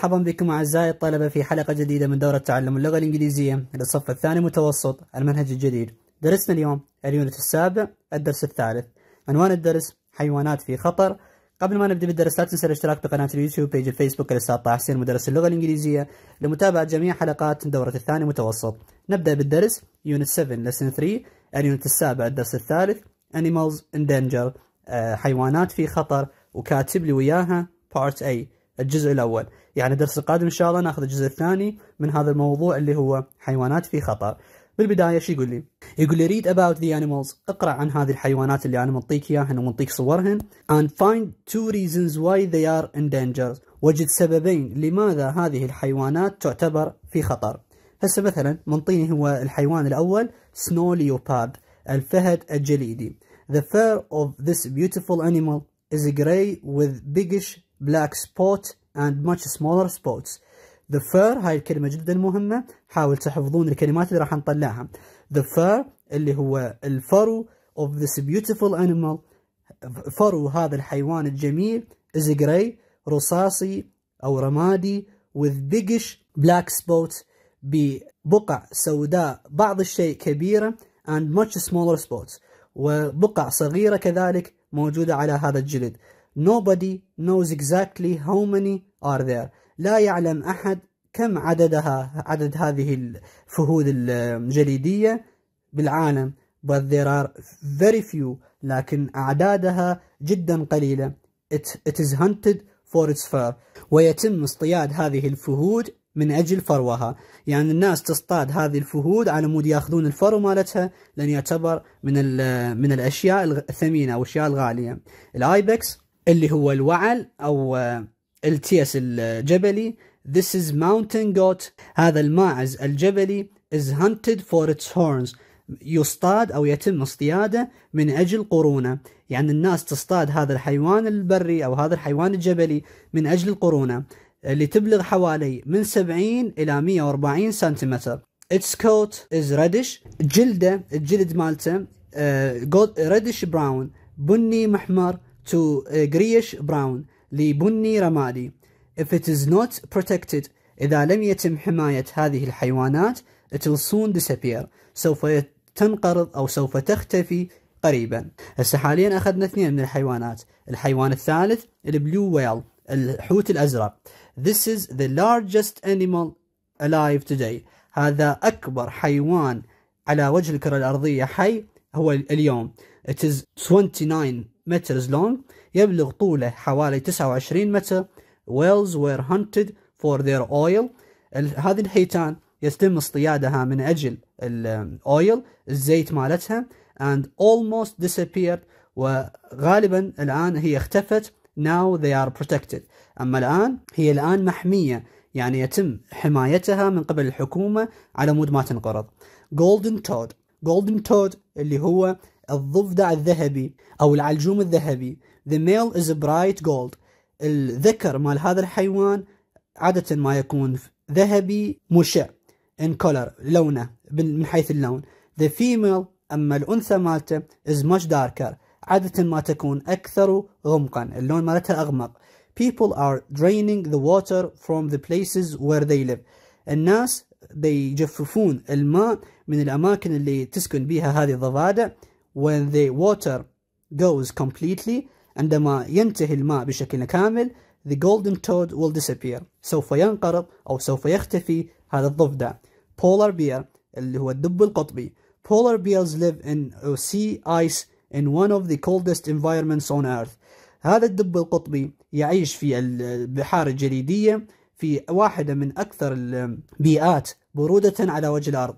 مرحبا بكم أعزائي الطلبة في حلقة جديدة من دورة تعلم اللغة الإنجليزية للصف الثاني متوسط المنهج الجديد درسنا اليوم اليونت السابع الدرس الثالث عنوان الدرس حيوانات في خطر قبل ما نبدأ بالدرس لا تنسى الاشتراك بقناة اليوتيوب بيج الفيسبوك طه حسين مدرس اللغة الإنجليزية لمتابعة جميع حلقات دورة الثاني متوسط نبدأ بالدرس يونت 7 لسن 3 اليونت السابع الدرس الثالث Animals in Danger آه، حيوانات في خطر وكاتب لي وياها Part A الجزء الأول يعني الدرس القادم إن شاء الله ناخذ الجزء الثاني من هذا الموضوع اللي هو حيوانات في خطر بالبداية شو يقول لي يقول لي read about the animals اقرأ عن هذه الحيوانات اللي أنا منطيك إياهن ومنطيك صورهن and find two reasons why they are in danger وجد سببين لماذا هذه الحيوانات تعتبر في خطر هسه مثلا منطيني هو الحيوان الأول snow leopard الفهد الجليدي The fur of this beautiful animal is grey with biggish black spot and much smaller spots the fur هاي الكلمة جدا مهمة حاول تحفظون الكلمات اللي راح نطلعها the fur اللي هو الفرو of this beautiful animal فرو هذا الحيوان الجميل is grey رصاصي أو رمادي with biggish black spots ببقع سوداء بعض الشيء كبيرة and much smaller spots وبقع صغيرة كذلك موجودة على هذا الجلد Nobody knows exactly how many are there لا يعلم أحد كم عددها عدد هذه الفهود الجليدية بالعالم but there are very few لكن أعدادها جدا قليلة it, it is hunted for its fur ويتم اصطياد هذه الفهود من أجل فروها يعني الناس تصطاد هذه الفهود على مود يأخذون الفرو مالتها لأن يعتبر من, من الأشياء الثمينة أو الأشياء الغالية الآيبكس اللي هو الوعل او آه، التياس الجبلي This is mountain goat هذا الماعز الجبلي is hunted for its horns يصطاد أو يتم اصطياده من أجل قرونه يعني الناس تصطاد هذا الحيوان البري أو هذا الحيوان الجبلي من أجل القرونه اللي آه، تبلغ حوالي من 70 إلى 140 سنتيمتر Its coat is reddish جلده الجلد مالته uh, reddish brown بني محمر to uh, greyish grayish brown لبني رمادي if it is not protected إذا لم يتم حماية هذه الحيوانات it will soon disappear سوف تنقرض أو سوف تختفي قريبا هسه حاليا أخذنا اثنين من الحيوانات الحيوان الثالث البلو ويل الحوت الأزرق This is the largest animal alive today هذا أكبر حيوان على وجه الكرة الأرضية حي هو اليوم It is 29 meters long يبلغ طوله حوالي 29 متر whales were hunted for their oil هذه الحيتان يتم اصطيادها من أجل الأويل الزيت مالتها and almost disappeared وغالبا الآن هي اختفت now they are protected أما الآن هي الآن محمية يعني يتم حمايتها من قبل الحكومة على مود ما تنقرض golden toad golden toad اللي هو الضفدع الذهبي أو العلجوم الذهبي The male is bright gold الذكر مال هذا الحيوان عادة ما يكون ذهبي مشع in color لونه من حيث اللون The female أما الأنثى مالته is much darker عادة ما تكون أكثر غمقا اللون مالتها أغمق People are draining the water from the places where they live الناس بيجففون الماء من الأماكن اللي تسكن بها هذه الضفادع when the water goes completely عندما ينتهي الماء بشكل كامل the golden toad will disappear سوف ينقرض أو سوف يختفي هذا الضفدع polar bear اللي هو الدب القطبي polar bears live in sea ice in one of the coldest environments on earth هذا الدب القطبي يعيش في البحار الجليدية في واحدة من أكثر البيئات برودة على وجه الأرض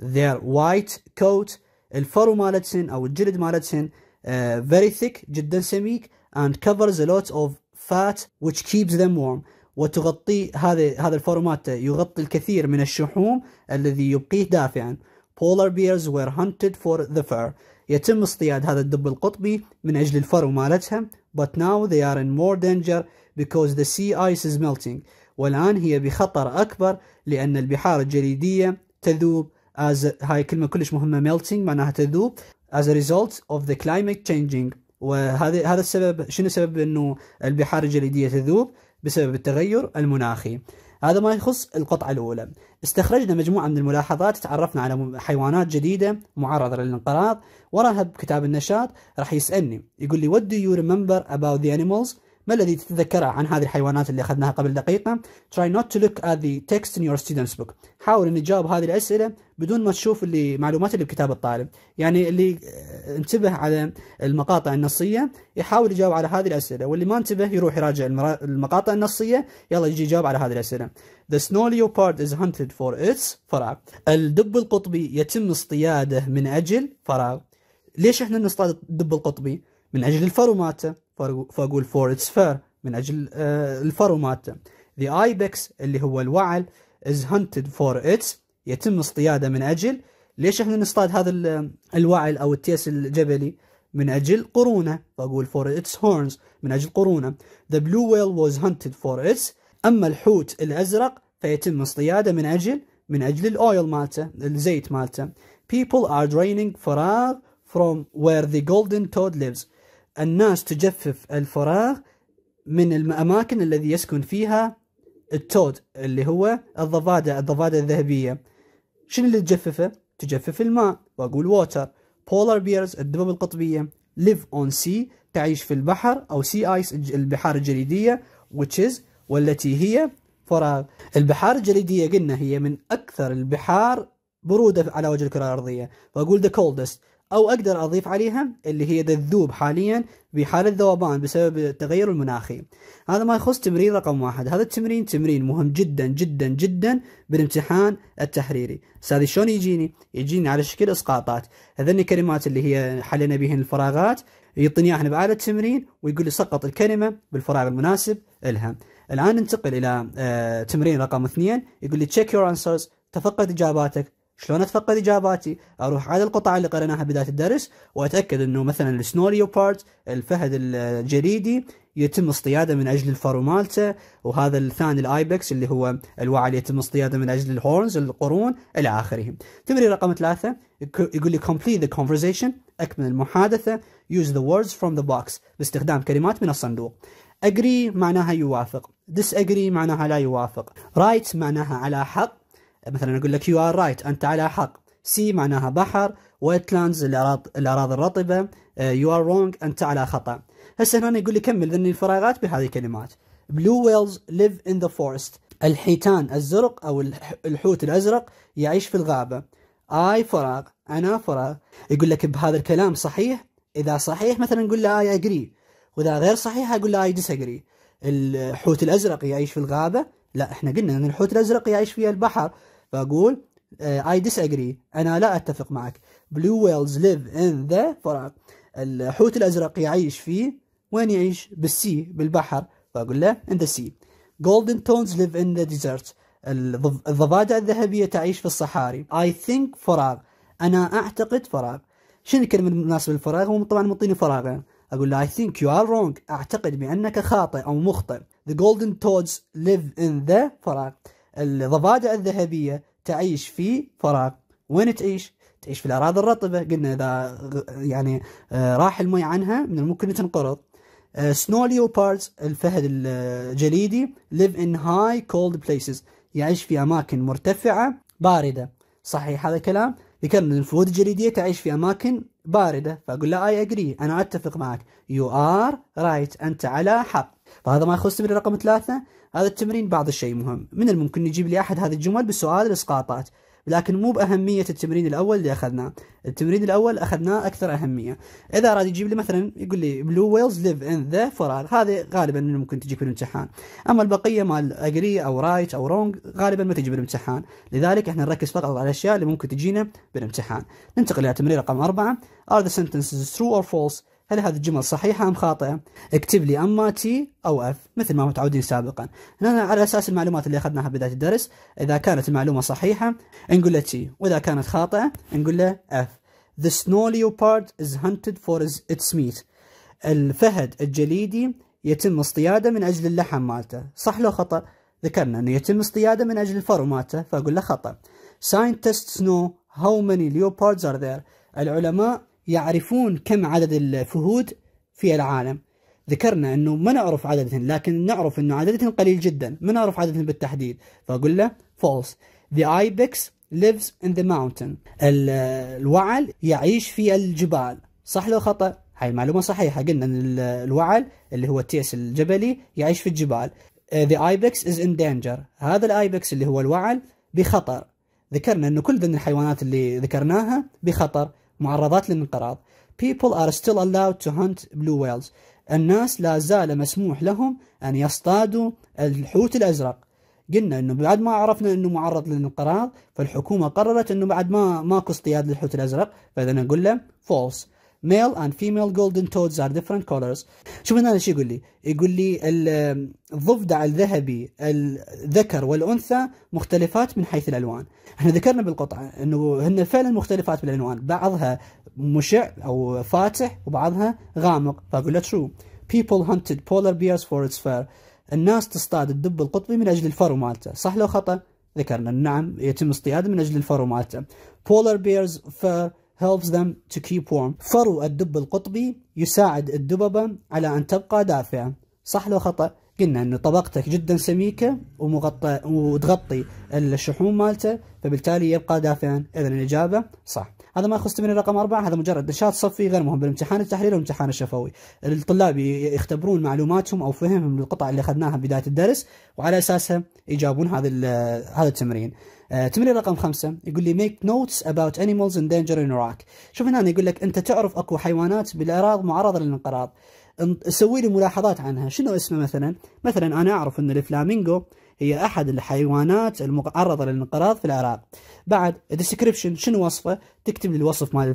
their white coat الفرو مالتهن او الجلد مالتهن آه، very thick جدا سميك and covers a lot of fat which keeps them warm وتغطي هذا هذا مالته يغطي الكثير من الشحوم الذي يبقيه دافعا polar bears were hunted for the fur يتم اصطياد هذا الدب القطبي من أجل الفرو مالتها but now they are in more danger because the sea ice is melting والآن هي بخطر أكبر لأن البحار الجليدية تذوب as a, هاي كلمه كلش مهمه melting معناها تذوب as a result of the climate changing وهذا هذا السبب شنو سبب انه البحار الجليديه تذوب بسبب التغير المناخي هذا ما يخص القطعة الأولى استخرجنا مجموعة من الملاحظات تعرفنا على حيوانات جديدة معرضة للانقراض وراها بكتاب النشاط راح يسألني يقول لي what do you remember about the animals ما الذي تتذكره عن هذه الحيوانات اللي أخذناها قبل دقيقة try not to look at the text in your students book حاول أن تجاوب هذه الأسئلة بدون ما تشوف اللي معلومات اللي بكتاب الطالب يعني اللي آه، انتبه على المقاطع النصية يحاول يجاوب على هذه الأسئلة واللي ما انتبه يروح يراجع المقاطع النصية يلا يجي يجاوب على هذه الأسئلة The snow leopard is hunted for its فراغ الدب القطبي يتم اصطياده من أجل فراغ ليش احنا نصطاد الدب القطبي؟ من أجل مالته فأقول for its fur من أجل آه، مالته The ibex اللي هو الوعل is hunted for its يتم اصطياده من أجل ليش احنا نصطاد هذا الوعل أو التيس الجبلي من أجل قرونه فأقول for its horns من أجل قرونه The blue whale was hunted for its أما الحوت الأزرق فيتم اصطياده من أجل من أجل الأويل مالته الزيت مالته People are draining فراغ from where the golden toad lives الناس تجفف الفراغ من الأماكن الذي يسكن فيها التود اللي هو الضفادع الضفادع الذهبية شنو اللي تجففه؟ تجفف الماء وأقول ووتر بولار بيرز الدبب القطبية ليف اون سي تعيش في البحر أو سي ايس البحار الجليدية which is والتي هي فراغ البحار الجليدية قلنا هي من أكثر البحار برودة على وجه الكرة الأرضية فأقول the coldest أو أقدر أضيف عليها اللي هي ذذوب حاليا بحالة ذوبان بسبب التغير المناخي هذا ما يخص تمرين رقم واحد هذا التمرين تمرين مهم جدا جدا جدا بالامتحان التحريري هذا شلون يجيني يجيني على شكل اسقاطات هذني الكلمات اللي هي حلينا بهن الفراغات يعطيني اياها بعد التمرين ويقول لي سقط الكلمه بالفراغ المناسب لها الان ننتقل الى آه، تمرين رقم اثنين يقول لي تشيك يور انسرز تفقد اجاباتك شلون اتفقد اجاباتي؟ اروح على القطع اللي قريناها بدايه الدرس واتاكد انه مثلا السنوريو بارت الفهد الجليدي يتم اصطياده من اجل الفرو مالته وهذا الثاني الايبكس اللي هو الوعى اللي يتم اصطياده من اجل الهورنز القرون الى اخره. تمرين رقم ثلاثه يقول لي complete the conversation اكمل المحادثه use the words from the box باستخدام كلمات من الصندوق. agree معناها يوافق disagree معناها لا يوافق right معناها على حق مثلا اقول لك يو ار رايت انت على حق سي معناها بحر ويتلاندز الاراضي الرطبه يو ار رونج انت على خطا هسه هنا يقول لي كمل ذني الفراغات بهذه الكلمات بلو ويلز ليف ان ذا فورست الحيتان الزرق او الحوت الازرق يعيش في الغابه اي فراغ انا فراغ يقول لك بهذا الكلام صحيح اذا صحيح مثلا نقول له اي اجري واذا غير صحيح اقول له اي اجري الحوت الازرق يعيش في الغابه لا احنا قلنا ان الحوت الازرق يعيش في البحر فأقول اي آه، اجري أنا لا أتفق معك بلو ويلز ليف ان ذا فراغ الحوت الأزرق يعيش في وين يعيش بالسي بالبحر فأقول له in the sea جولدن تونز ليف ان ذا ديزرت الضفادع الذهبية تعيش في الصحاري I think فراغ أنا أعتقد فراغ شنو الكلمة المناسبة للفراغ هو طبعا مطيني فراغ أقول له I think you are wrong أعتقد بأنك خاطئ أو مخطئ The golden toads live in the فراغ الضفادع الذهبية تعيش في فراغ وين تعيش؟ تعيش في الأراضي الرطبة قلنا إذا يعني آه، راح المي عنها من الممكن تنقرض سنو آه، ليوباردز الفهد الجليدي ليف ان هاي كولد بليسز يعيش في أماكن مرتفعة باردة صحيح هذا الكلام ذكرنا الفهود الجليدية تعيش في أماكن باردة فأقول له I agree أنا أتفق معك يو ار رايت أنت على حق فهذا ما يخص تمرين رقم ثلاثة هذا التمرين بعض الشيء مهم من الممكن نجيب لي أحد هذه الجمل بسؤال الإسقاطات لكن مو بأهمية التمرين الأول اللي أخذناه التمرين الأول أخذناه أكثر أهمية إذا أراد يجيب لي مثلا يقول لي بلو ويلز ليف إن ذا فورال هذه غالبا ممكن تجيك بالامتحان أما البقية مال أجري أو رايت أو رونج غالبا ما تجي بالامتحان لذلك احنا نركز فقط على الأشياء اللي ممكن تجينا بالامتحان ننتقل إلى تمرين رقم أربعة Are the sentences true or false هل هذه الجمل صحيحة أم خاطئة؟ اكتب لي أما تي أو اف مثل ما متعودين سابقا. هنا على أساس المعلومات اللي أخذناها بداية الدرس إذا كانت المعلومة صحيحة نقول له تي وإذا كانت خاطئة نقول له اف. The snow leopard is hunted for its meat. الفهد الجليدي يتم اصطياده من أجل اللحم مالته، صح لو خطأ؟ ذكرنا أنه يتم اصطياده من أجل الفرو مالته فأقول له خطأ. Scientists know how many leopards are there. العلماء يعرفون كم عدد الفهود في العالم ذكرنا انه ما نعرف عددهم لكن نعرف انه عددهم قليل جدا ما نعرف عددهم بالتحديد فاقول له فولس the ibex lives in the mountain الوعل يعيش في الجبال صح لو خطأ هاي معلومه صحيحة قلنا ان الوعل اللي هو التيس الجبلي يعيش في الجبال uh, the ibex is in danger هذا الايبكس اللي هو الوعل بخطر ذكرنا انه كل ذن الحيوانات اللي ذكرناها بخطر معرضات للانقراض people are still allowed to hunt blue whales الناس لا زال مسموح لهم أن يصطادوا الحوت الأزرق قلنا أنه بعد ما عرفنا أنه معرض للانقراض فالحكومة قررت أنه بعد ما ماكو اصطياد للحوت الأزرق فإذا نقول له false male and female golden toads are different colors شوف هنا ايش يقول لي يقول لي الضفدع الذهبي الذكر والانثى مختلفات من حيث الالوان احنا ذكرنا بالقطعه انه هن فعلا مختلفات بالالوان بعضها مشع او فاتح وبعضها غامق فاقول له ترو people hunted polar bears for its fur الناس تصطاد الدب القطبي من اجل الفرو مالته صح لو خطا ذكرنا نعم يتم اصطياده من اجل الفرو مالته polar bears fur helps them to keep warm فرو الدب القطبي يساعد الدببة على أن تبقى دافئة صح لو خطأ؟ قلنا أن طبقتك جدا سميكة ومغطى وتغطي الشحوم مالته فبالتالي يبقى دافئا إذا الإجابة صح هذا ما يخص من رقم أربعة هذا مجرد نشاط صفي غير مهم بالامتحان التحريري والامتحان الشفوي الطلاب يختبرون معلوماتهم أو فهمهم للقطع اللي أخذناها بداية الدرس وعلى أساسها يجاوبون هذا هذا التمرين آه، تمرين رقم خمسة يقول لي make notes about animals in danger in Iraq شوف هنا يقول لك أنت تعرف أكو حيوانات بالأراض معرضة للانقراض سوي لي ملاحظات عنها شنو اسمه مثلا مثلا أنا أعرف أن الفلامينغو هي أحد الحيوانات المعرضة للانقراض في العراق بعد description شنو وصفه تكتب لي الوصف مال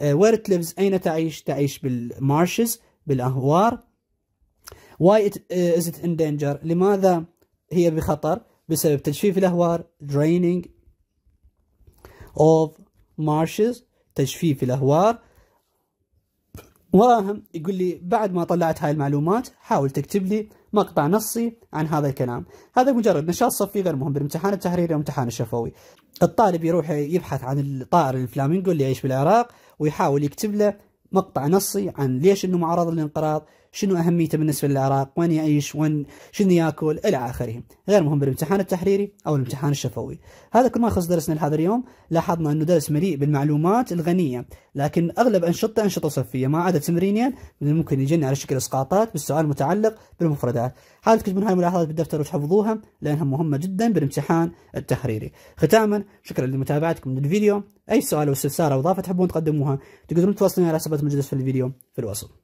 آه، where وير lives أين تعيش تعيش بالمارشز بالأهوار why it, آه، is it in danger لماذا هي بخطر بسبب تجفيف الأهوار draining of marshes تجفيف الأهوار وأهم يقول لي بعد ما طلعت هاي المعلومات حاول تكتب لي مقطع نصي عن هذا الكلام هذا مجرد نشاط صفي غير مهم بالامتحان التحريري والامتحان الشفوي الطالب يروح يبحث عن الطائر الفلامينغو اللي يعيش بالعراق ويحاول يكتب له مقطع نصي عن ليش انه معرض للانقراض شنو أهميته بالنسبة للعراق وين يعيش وين شنو ياكل إلى آخره غير مهم بالامتحان التحريري أو الامتحان الشفوي هذا كل ما يخص درسنا لهذا اليوم لاحظنا أنه درس مليء بالمعلومات الغنية لكن أغلب أنشطة أنشطة صفية ما عدا تمرينيا ممكن يجينا على شكل إسقاطات بالسؤال المتعلق بالمفردات حاول تكتبون هاي الملاحظات بالدفتر وتحفظوها لأنها مهمة جدا بالامتحان التحريري ختاما شكرا لمتابعتكم للفيديو أي سؤال أو استفسار أو إضافة تحبون تقدموها تقدرون تواصلوني على حسابات المجلس في الفيديو في الوصف